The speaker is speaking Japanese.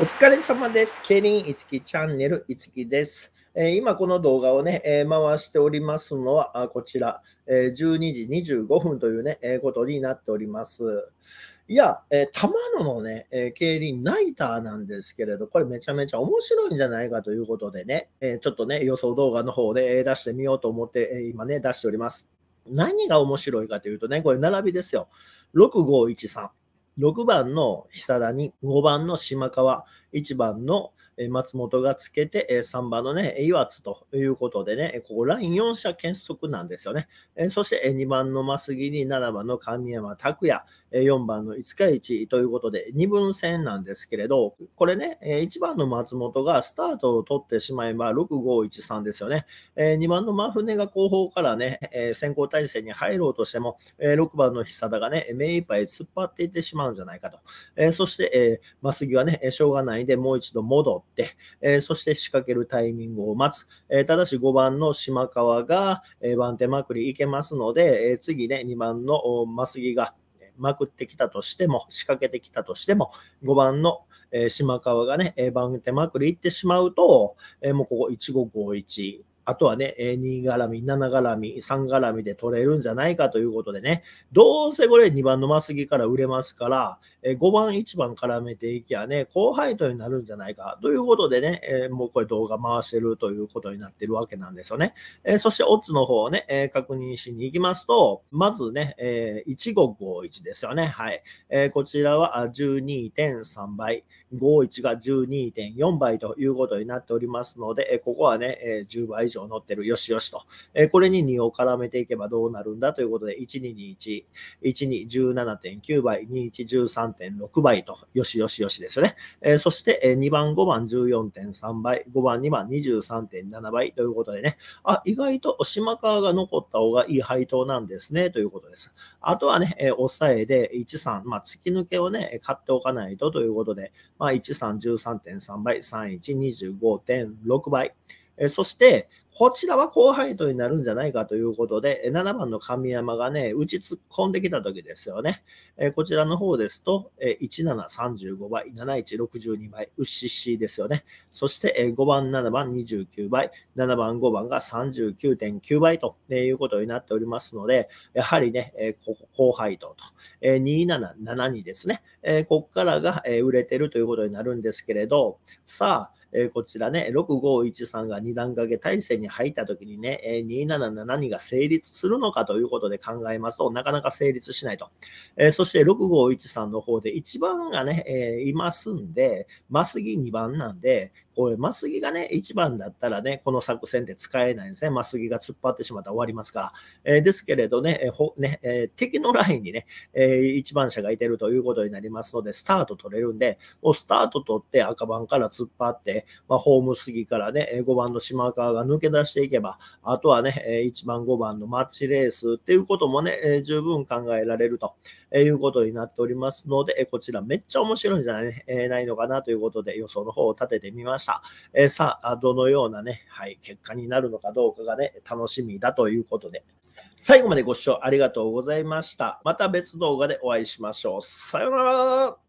お疲れ様です。ケリンいつきチャンネルいつきです。え今この動画をね、え回しておりますのは、こちら、え12時25分というね、えことになっております。いや、えー、玉野のね、えー、競輪ナイターなんですけれど、これめちゃめちゃ面白いんじゃないかということでね、えちょっとね、予想動画の方で出してみようと思って、え今ね、出しております。何が面白いかというとね、これ並びですよ。6513。6番の久田に、5番の島川、1番の松本がつけて、3番のね、岩津ということでね、ここライン4者検測なんですよね。そして2番の増木に7番の神山拓也、4番の5日市ということで、2分戦なんですけれど、これね、1番の松本がスタートを取ってしまえば6、5、1、3ですよね。2番の真船が後方からね、先行体制に入ろうとしても、6番の久田がね、目いっぱい突っ張っていってしまうんじゃないかと。そして、真杉はね、しょうがないでもう一度戻って、そして仕掛けるタイミングを待つ。ただし5番の島川が番手まくりいけますので、次ね、2番の真杉がまくってきたとしても、仕掛けてきたとしても、5番の、え島川がね、番手まくり行ってしまうと、えもうここ1551、あとはね、2絡み、7絡み、3絡みで取れるんじゃないかということでね、どうせこれ2番のマスギから売れますから、5番、1番絡めていきゃね、後輩とになるんじゃないかということでね、もうこれ動画回してるということになってるわけなんですよね。そしてオッズの方をね、確認しに行きますと、まずね、1551ですよね。はい。こちらは12.3倍、51が12.4倍ということになっておりますので、ここはね、10倍上乗ってる、よしよしと。えー、これに2を絡めていけばどうなるんだということで、1221、1217.9倍、2113.6倍と、よしよしよしですよね。えー、そして、え2番、5番14.3倍、5番、2番23.7倍ということでね、あ、意外と島川が残った方がいい配当なんですね、ということです。あとはね、え抑えで13、まあ、突き抜けをね、買っておかないとということで、まあ、13、13.3倍、31、25.6倍。えそして、こちらは高配当になるんじゃないかということで、7番の神山がね、打ち突っ込んできた時ですよね。えこちらの方ですと、え1735倍、7162倍、うっしっしですよね。そして、え5番、7番、29倍、7番、5番が39.9倍ということになっておりますので、やはりね、えここ高配当と、え2772ですね。えここからが、え売れてるということになるんですけれど、さあ、えこちらね、6513が2段掛け体制に入った時にね、え2772が成立するのかということで考えますと、なかなか成立しないと。えそして6513の方で1番がね、えいますんで、マスギ2番なんで、これ、マスギがね、一番だったらね、この作戦で使えないんですね。マスギが突っ張ってしまったら終わりますから。えー、ですけれどね、えほねえー、敵のラインにね、えー、番車がいてるということになりますので、スタート取れるんで、もうスタート取って赤番から突っ張って、まあ、ホームスギからね、5番の島川が抜け出していけば、あとはね、1番、5番のマッチレースっていうこともね、え十分考えられるということになっておりますので、こちらめっちゃ面白いんじゃない,、えないのかなということで予想の方を立ててみました。した。えー、さあ、どのようなね、はい、結果になるのかどうかがね、楽しみだということで。最後までご視聴ありがとうございました。また別動画でお会いしましょう。さようなら。